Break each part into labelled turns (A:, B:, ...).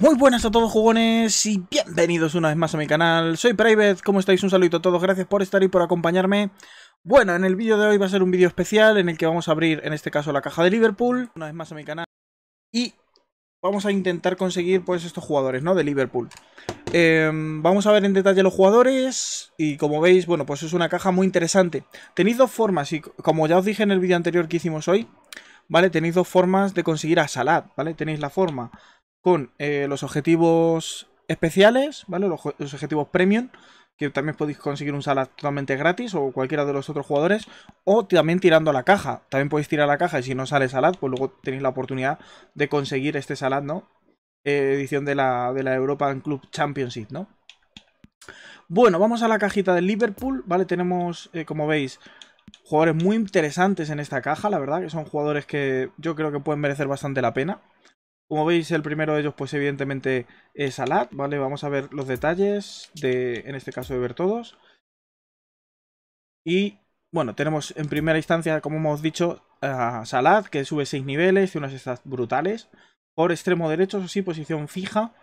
A: Muy buenas a todos jugones y bienvenidos una vez más a mi canal, soy Private, ¿cómo estáis? Un saludo a todos, gracias por estar y por acompañarme. Bueno, en el vídeo de hoy va a ser un vídeo especial en el que vamos a abrir, en este caso, la caja de Liverpool, una vez más a mi canal, y vamos a intentar conseguir, pues, estos jugadores, ¿no?, de Liverpool. Em, vamos a ver en detalle los jugadores y como veis, bueno, pues es una caja muy interesante. Tenéis dos formas y como ya os dije en el vídeo anterior que hicimos hoy, ¿vale? Tenéis dos formas de conseguir a Salah, ¿vale? Tenéis la forma con eh, los objetivos especiales, ¿vale? Los, objetivos premium, que también podéis conseguir un Salad totalmente gratis o cualquiera de los otros jugadores, o también tirando a la caja. También podéis tirar la caja y si no sale salad, pues luego tenéis la oportunidad de conseguir este salad, ¿no? Eh, edición de la, de European Club Championship, ¿no? Bueno, vamos a la cajita del Liverpool, ¿vale? Tenemos, eh, como veis, jugadores muy interesantes en esta caja, la verdad, que son jugadores que yo creo que pueden merecer bastante la pena. Como veis, el primero de ellos, pues evidentemente es Salad, ¿vale? Vamos a ver los detalles de, en este caso, de ver todos. Y, bueno, tenemos en primera instancia, como hemos dicho, a Salad, que sube 6 niveles, y unas estas brutales. Por extremo derecho, eso sí, posición fija,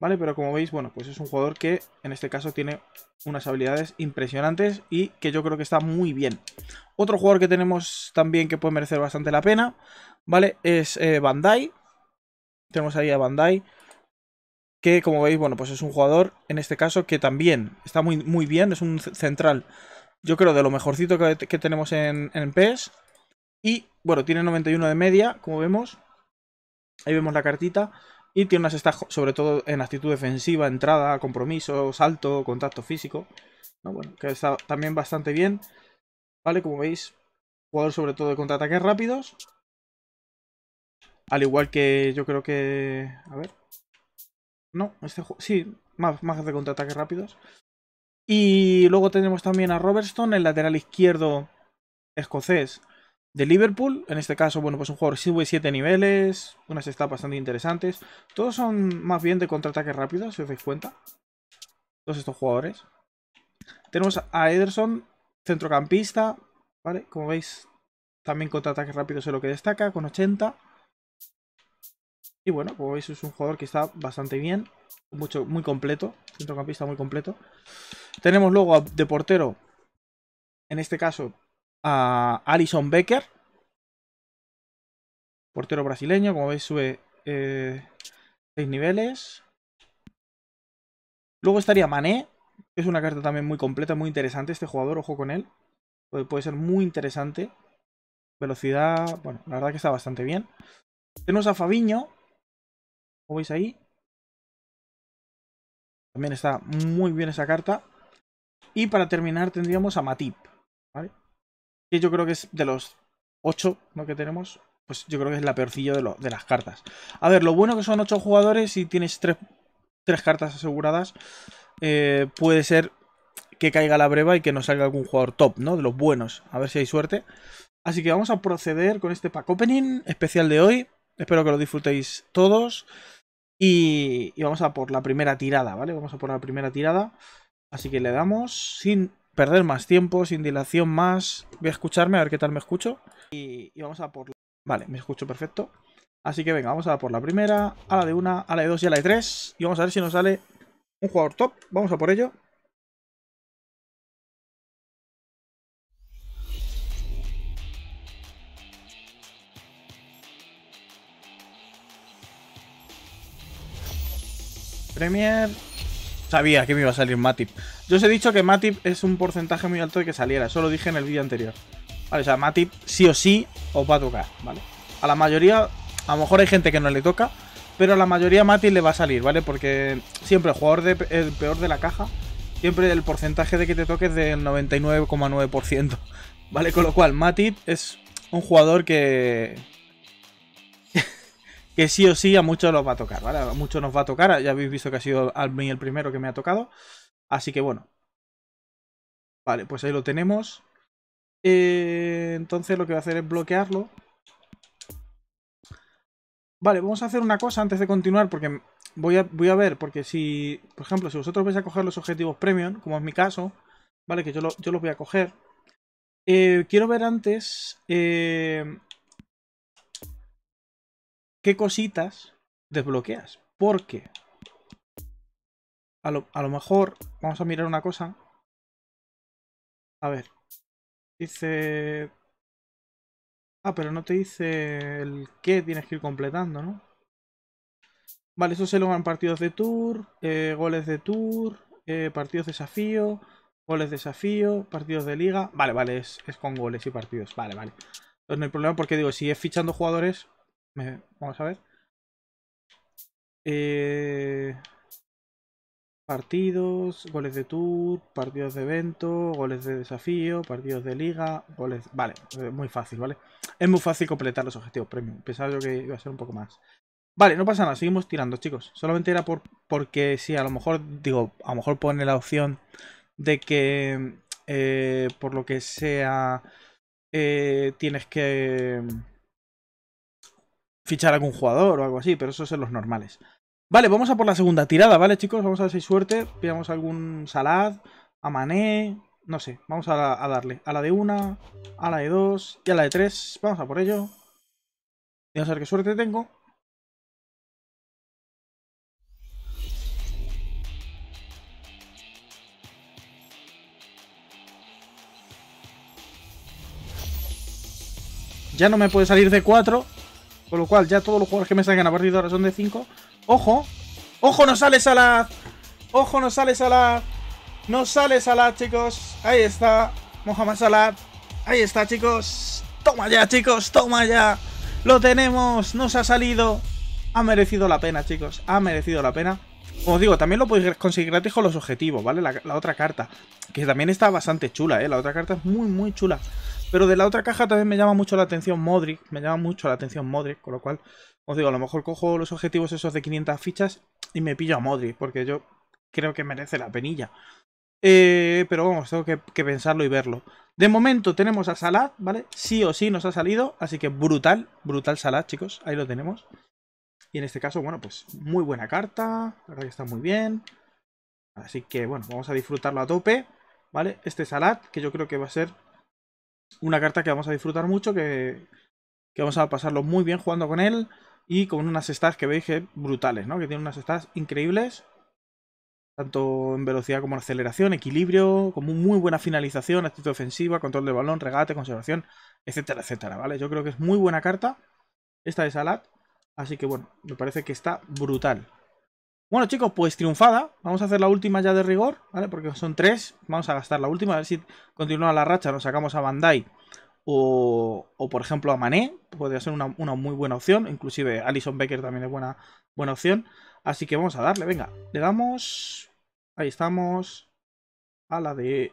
A: ¿vale? Pero como veis, bueno, pues es un jugador que, en este caso, tiene unas habilidades impresionantes y que yo creo que está muy bien. Otro jugador que tenemos también que puede merecer bastante la pena, ¿vale? Es eh, Bandai tenemos ahí a Bandai, que como veis, bueno, pues es un jugador, en este caso, que también está muy, muy bien, es un central, yo creo, de lo mejorcito que, tenemos en, en PES. Y, bueno, tiene 91 de media, como vemos. Ahí vemos la cartita. Y tiene unas estas, sobre todo en actitud defensiva, entrada, compromiso, salto, contacto físico. que está también bastante bien. ¿Vale? Como veis, jugador sobre todo de contraataques rápidos. Al igual que yo creo que... A ver. No, este juego... Sí, más, más de contraataques rápidos. Y luego tenemos también a Robertson, el lateral izquierdo escocés de Liverpool. En este caso, bueno, pues un jugador sube 7 niveles, unas etapas bastante interesantes. Todos son más bien de contraataques rápidos, si os dais cuenta. Todos estos jugadores. Tenemos a Ederson, centrocampista, ¿vale? Como veis, también contraataques rápidos es lo que destaca, con 80. Y bueno, como pues veis es un jugador que está bastante bien, mucho, muy completo, centrocampista muy completo. Tenemos luego de portero, en este caso, a Alison Becker, portero brasileño, como veis sube 6 eh, niveles. Luego estaría Mané, es una carta también muy completa, muy interesante este jugador, ojo con él. Puede, puede ser muy interesante. Velocidad, bueno, la verdad que está bastante bien. Tenemos a Fabiño, como veis ahí. También está muy bien esa carta. Y para terminar tendríamos a Matip, Que yo creo que es de los 8 que tenemos, pues yo creo que es la peorcilla de, las cartas. A ver, lo bueno que son 8 jugadores y tienes 3, cartas aseguradas, eh, puede ser que caiga la breva y que no salga algún jugador top, ¿no? De los buenos, a ver si hay suerte. Así que vamos a proceder con este pack opening especial de hoy. Espero que lo disfrutéis todos. Y, vamos a por la primera tirada, ¿vale? Vamos a por la primera tirada. Así que le damos sin perder más tiempo, sin dilación más. Voy a escucharme, a ver qué tal me escucho. Y, vamos a por... Vale, me escucho perfecto. Así que venga, vamos a por la primera, a la de una, a la de dos y a la de tres. Y vamos a ver si nos sale un jugador top. Vamos a por ello. Premier. Sabía que me iba a salir Matip. Yo os he dicho que Matip es un porcentaje muy alto de que saliera. Eso lo dije en el vídeo anterior. Vale, o sea, Matip sí o sí os va a tocar, ¿vale? A la mayoría, a lo mejor hay gente que no le toca, pero a la mayoría Matip le va a salir, ¿vale? Porque siempre el jugador de, el peor de la caja, siempre el porcentaje de que te toque es del 99,9%, ¿vale? Con lo cual, Matip es un jugador que, que sí o sí a muchos los va a tocar, ¿vale? A muchos nos va a tocar, ya habéis visto que ha sido a mí el primero que me ha tocado, así que bueno. Vale, pues ahí lo tenemos. Eh, entonces lo que voy a hacer es bloquearlo. Vale, vamos a hacer una cosa antes de continuar, porque voy a, voy a ver, porque si, por ejemplo, si vosotros vais a coger los objetivos premium, como es mi caso, ¿vale? Que yo, lo, yo los voy a coger. Eh, quiero ver antes eh, qué cositas desbloqueas. ¿Por a lo, a lo mejor vamos a mirar una cosa. A ver. Dice... Ah, pero no te dice el qué tienes que ir completando, ¿no? Vale, eso se logran partidos de tour, eh, goles de tour, eh, partidos de desafío, goles de desafío, partidos de liga. Vale, vale, es, es con goles y partidos. Vale, vale. Entonces no hay problema porque digo, si es fichando jugadores, vamos a ver. Eh, partidos, goles de tour, partidos de evento, goles de desafío, partidos de liga, goles... Vale, eh, muy fácil, ¿vale? Es muy fácil completar los objetivos premium. Pensaba yo que iba a ser un poco más. Vale, no pasa nada, seguimos tirando, chicos. Solamente era por porque si a lo mejor, digo, a lo mejor pone la opción de que eh, por lo que sea tienes que fichar a algún jugador o algo así, pero esos son los normales. Vale, vamos a por la segunda tirada, ¿vale, chicos? Vamos a ver si hay suerte. Pillamos algún Salad, a Mané, no sé. Vamos a, darle a la de una, a la de dos y a la de tres. Vamos a por ello. Y vamos a ver qué suerte tengo. Ya no me puede salir de cuatro. Con lo cual, ya todos los jugadores que me salgan a partir de ahora son de 5. ¡Ojo! ¡Ojo, no sale Salad! ¡Ojo, no sale Salad! No sales a chicos! Ahí está, Mohamed Salad! Ahí está, chicos. ¡Toma ya, chicos! ¡Toma ya! ¡Lo tenemos! ¡Nos ha salido! Ha merecido la pena, chicos. Ha merecido la pena. Como os digo, también lo podéis conseguir gratis con los objetivos, ¿vale? La, la, otra carta, que también está bastante chula, ¿eh? La otra carta es muy, muy chula. Pero de la otra caja también me llama mucho la atención Modric, me llama mucho la atención Modric, con lo cual, os digo, a lo mejor cojo los objetivos esos de 500 fichas y me pillo a Modric, porque yo creo que merece la penilla. Eh, pero vamos, tengo que, pensarlo y verlo. De momento tenemos a Salah, ¿vale? Sí o sí nos ha salido, así que brutal, brutal Salah, chicos, ahí lo tenemos. Y en este caso, bueno, pues muy buena carta, la verdad que está muy bien. Así que, bueno, vamos a disfrutarlo a tope, ¿vale? Este salad, que yo creo que va a ser una carta que vamos a disfrutar mucho, que, vamos a pasarlo muy bien jugando con él y con unas stats que veis que brutales, ¿no? Que tiene unas stats increíbles, tanto en velocidad como en aceleración, equilibrio, como muy buena finalización, actitud ofensiva, control de balón, regate, conservación, etcétera, etcétera, ¿vale? Yo creo que es muy buena carta esta de Salat, así que bueno, me parece que está brutal. Bueno, chicos, pues triunfada. Vamos a hacer la última ya de rigor, ¿vale? Porque son tres. Vamos a gastar la última, a ver si continúa la racha. Nos sacamos a Bandai o, o por ejemplo, a Mané. Podría ser una, muy buena opción. Inclusive Alison Becker también es buena, buena opción. Así que vamos a darle, venga. Le damos... Ahí estamos. A la de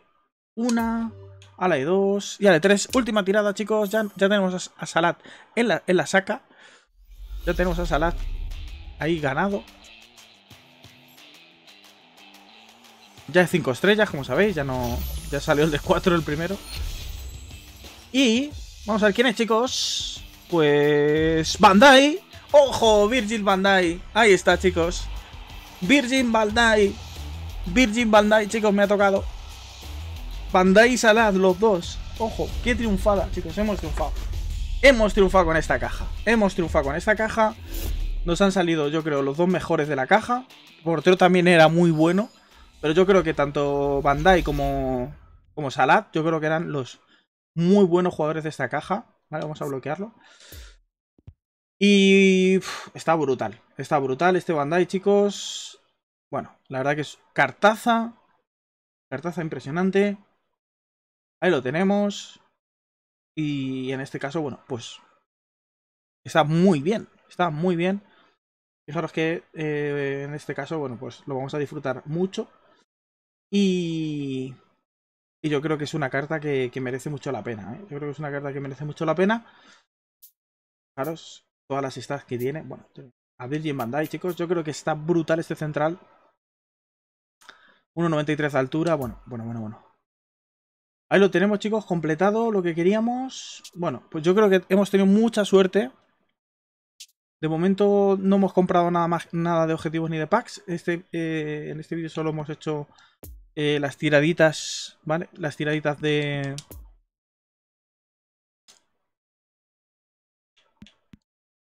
A: una... A la de dos... Y a la de tres. Última tirada, chicos. Ya, ya tenemos a, a, Salat en la, en la saca. Ya tenemos a Salat ahí ganado. Ya es 5 estrellas, como sabéis, ya no. Ya salió el de 4 el primero. Y. Vamos a ver quién es, chicos. Pues. Bandai. ¡Ojo! ¡Virgin Bandai. Ahí está, chicos. Virgin Bandai. Virgin Bandai, chicos, me ha tocado. Bandai y Salad, los dos. Ojo, qué triunfada, chicos. Hemos triunfado. Hemos triunfado con esta caja. Hemos triunfado con esta caja. Nos han salido, yo creo, los dos mejores de la caja. El portero también era muy bueno. Pero yo creo que tanto Bandai como, como yo creo que eran los muy buenos jugadores de esta caja. Vale, vamos a bloquearlo. Y está brutal, está brutal este Bandai, chicos. Bueno, la verdad que es cartaza, cartaza impresionante. Ahí lo tenemos. Y en este caso, bueno, pues está muy bien, está muy bien. Fijaros que eh, en este caso, bueno, pues lo vamos a disfrutar mucho. Y, yo creo que es una carta que, merece mucho la pena. ¿eh? Yo creo que es una carta que merece mucho la pena. Fijaros, todas las stats que tiene. Bueno, a Virgin Bandai, chicos. Yo creo que está brutal este central. 1.93 de altura. Bueno, bueno, bueno, bueno. Ahí lo tenemos, chicos, completado lo que queríamos. Bueno, pues yo creo que hemos tenido mucha suerte. De momento no hemos comprado nada más, nada de objetivos ni de packs. Este, eh, en este vídeo solo hemos hecho eh, las tiraditas, ¿vale? Las tiraditas de...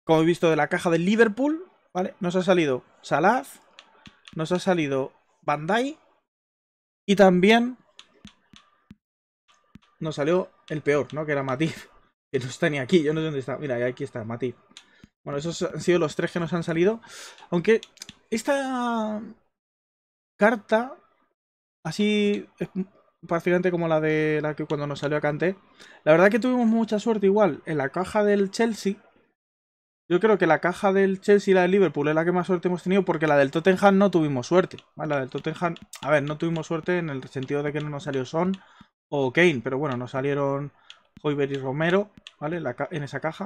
A: Como he visto de la caja del Liverpool, ¿vale? Nos ha salido Salaz, nos ha salido Bandai y también nos salió el peor, ¿no? Que era Matiz, que no está ni aquí, yo no sé dónde está. Mira, aquí está Matiz. Bueno, esos han sido los tres que nos han salido. Aunque esta carta Así, es prácticamente como la de la que cuando nos salió a Canté. La verdad que tuvimos mucha suerte igual en la caja del Chelsea. Yo creo que la caja del Chelsea y la del Liverpool es la que más suerte hemos tenido porque la del Tottenham no tuvimos suerte. ¿vale? La del Tottenham, a ver, no tuvimos suerte en el sentido de que no nos salió Son o Kane, pero bueno, nos salieron Hoiber y Romero, ¿vale? en esa caja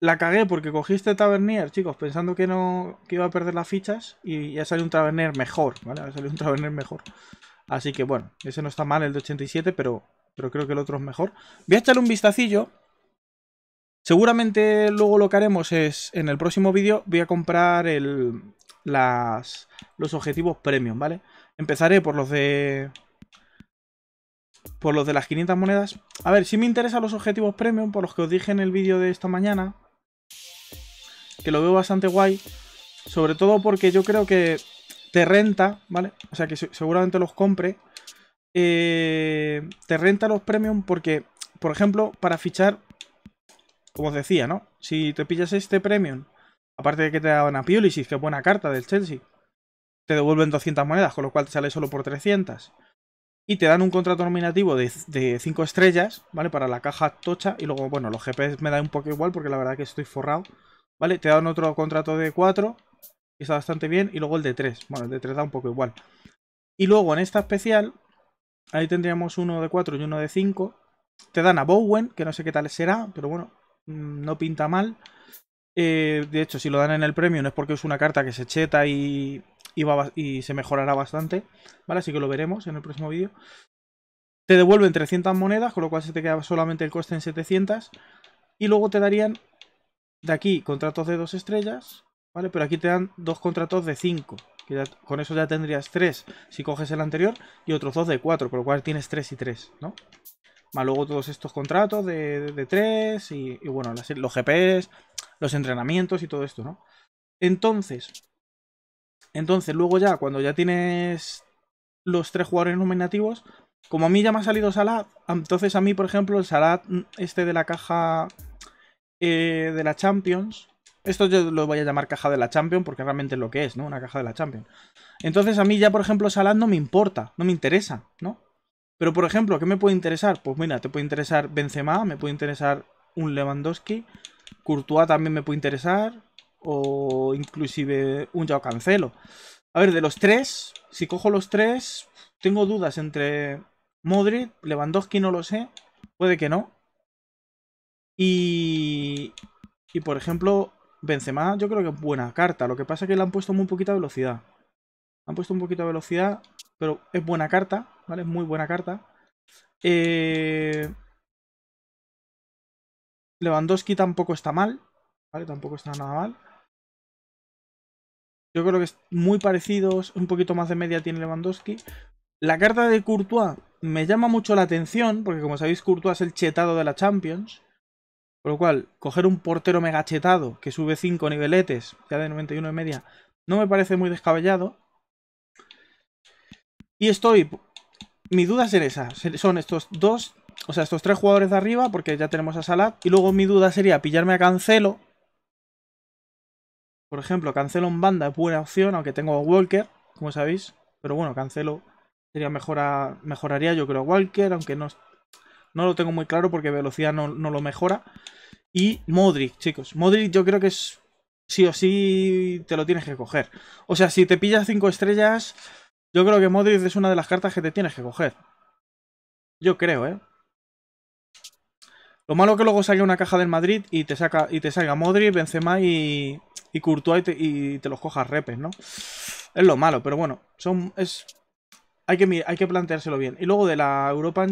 A: la cagué porque cogiste Tavernier, chicos, pensando que no que iba a perder las fichas y ya salió un Tavernier mejor, ¿vale? Ha salido un Tavernier mejor. Así que bueno, ese no está mal, el de 87, pero, pero creo que el otro es mejor. Voy a echarle un vistacillo. Seguramente luego lo que haremos es, en el próximo vídeo, voy a comprar el, las, los objetivos premium, ¿vale? Empezaré por los de... Por los de las 500 monedas. A ver, si me interesan los objetivos premium, por los que os dije en el vídeo de esta mañana, que lo veo bastante guay, sobre todo porque yo creo que te renta, ¿vale? O sea, que seguramente los compre. Eh, te renta los premium porque, por ejemplo, para fichar, como os decía, ¿no? Si te pillas este premium, aparte de que te da a Piolisis, que es buena carta del Chelsea, te devuelven 200 monedas, con lo cual te sale solo por 300. Y te dan un contrato nominativo de, 5 estrellas, ¿vale? Para la caja tocha. Y luego, bueno, los GPS me da un poco igual porque la verdad que estoy forrado. ¿Vale? Te dan otro contrato de 4. que está bastante bien. Y luego el de 3. Bueno, el de 3 da un poco igual. Y luego en esta especial. Ahí tendríamos uno de 4 y uno de 5. Te dan a Bowen, que no sé qué tal será, pero bueno, mm, no pinta mal. Eh, de hecho, si lo dan en el premio no es porque es una carta que se cheta y, y se mejorará bastante, ¿vale? Así que lo veremos en el próximo vídeo. Te devuelven 300 monedas, con lo cual se te queda solamente el coste en 700. Y luego te darían de aquí, contratos de dos estrellas, ¿vale? Pero aquí te dan dos contratos de cinco. con eso ya tendrías tres si coges el anterior y otros dos de cuatro, por lo cual tienes tres y tres, ¿no? luego todos estos contratos de, tres y, bueno, los GPs, los entrenamientos y todo esto, ¿no? Entonces, entonces luego ya, cuando ya tienes los tres jugadores nominativos, como a mí ya me ha salido salad entonces a mí, por ejemplo, el Salat este de la caja eh, de la Champions. Esto yo lo voy a llamar caja de la Champions porque realmente es lo que es, ¿no? Una caja de la Champions. Entonces a mí ya, por ejemplo, Salah no me importa, no me interesa, ¿no? Pero, por ejemplo, ¿qué me puede interesar? Pues mira, te puede interesar Benzema, me puede interesar un Lewandowski, Courtois también me puede interesar, o inclusive un Yao Cancelo. A ver, de los tres, si cojo los tres, tengo dudas entre Modric, Lewandowski no lo sé, puede que no, y, por ejemplo, Benzema yo creo que es buena carta. Lo que pasa es que le han puesto muy poquita velocidad. han puesto un poquito de velocidad, pero es buena carta, ¿vale? Es muy buena carta. Eh, Lewandowski tampoco está mal, ¿vale? Tampoco está nada mal. Yo creo que es muy parecidos, un poquito más de media tiene Lewandowski. La carta de Courtois me llama mucho la atención, porque como sabéis, Courtois es el chetado de la Champions. Por lo cual, coger un portero megachetado que sube 5 niveletes, ya de 91 y media, no me parece muy descabellado. Y estoy... Mi duda sería esa. Son estos dos, o sea, estos tres jugadores de arriba, porque ya tenemos a Salad. Y luego mi duda sería pillarme a Cancelo. Por ejemplo, Cancelo en banda es buena opción, aunque tengo a Walker, como sabéis. Pero bueno, Cancelo sería mejora, mejoraría yo creo a Walker, aunque no no lo tengo muy claro porque velocidad no, lo mejora. Y Modric, chicos. Modric yo creo que es sí o sí te lo tienes que coger. O sea, si te pillas cinco estrellas, yo creo que Modric es una de las cartas que te tienes que coger. Yo creo, ¿eh? Lo malo que luego salga una caja del Madrid y te saca y te salga Modric, Benzema y, y Courtois y te, y te los cojas repes, ¿no? Es lo malo, pero bueno, son, es hay que, planteárselo bien. Y luego de la Europa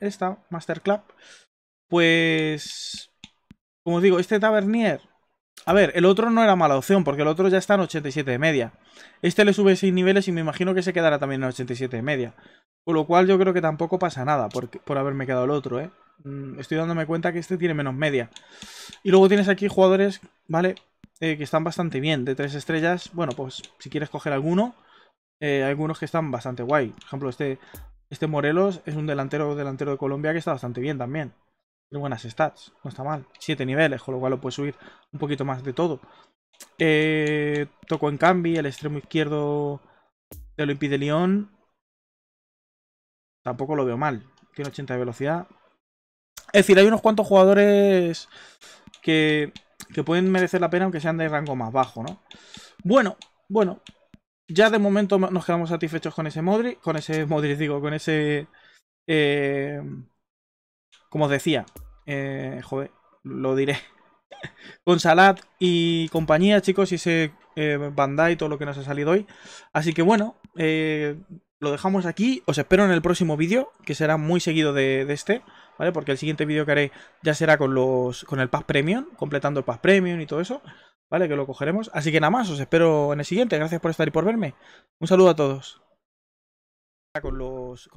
A: esta, Master Club, pues... Como os digo, este Tavernier... A ver, el otro no era mala opción, porque el otro ya está en 87 de media. Este le sube 6 niveles y me imagino que se quedará también en 87 de media. Con lo cual yo creo que tampoco pasa nada por, haberme quedado el otro, ¿eh? Mm, estoy dándome cuenta que este tiene menos media. Y luego tienes aquí jugadores, ¿vale? Eh, que están bastante bien, de 3 estrellas. Bueno, pues si quieres coger alguno... Eh, algunos que están bastante guay. Por ejemplo, este, este Morelos es un delantero delantero de Colombia que está bastante bien también. Tiene buenas stats, no está mal. Siete niveles, con lo cual lo puedes subir un poquito más de todo. Toco eh, tocó en cambio el extremo izquierdo de lo de León. Tampoco lo veo mal. Tiene 80 de velocidad. Es decir, hay unos cuantos jugadores que, que pueden merecer la pena, aunque sean de rango más bajo, ¿no? Bueno, bueno, ya de momento nos quedamos satisfechos con ese Modric, con ese Modric digo, con ese... Eh, como os decía, eh, joder, lo diré. con Salad y compañía, chicos, y ese eh, Bandai, todo lo que nos ha salido hoy. Así que bueno, eh, lo dejamos aquí. Os espero en el próximo vídeo, que será muy seguido de, de este, ¿vale? Porque el siguiente vídeo que haré ya será con los con el Pass Premium, completando el Pass Premium y todo eso. ¿vale? Que lo cogeremos. Así que nada más, os espero en el siguiente. Gracias por estar y por verme. Un saludo a todos. Con los...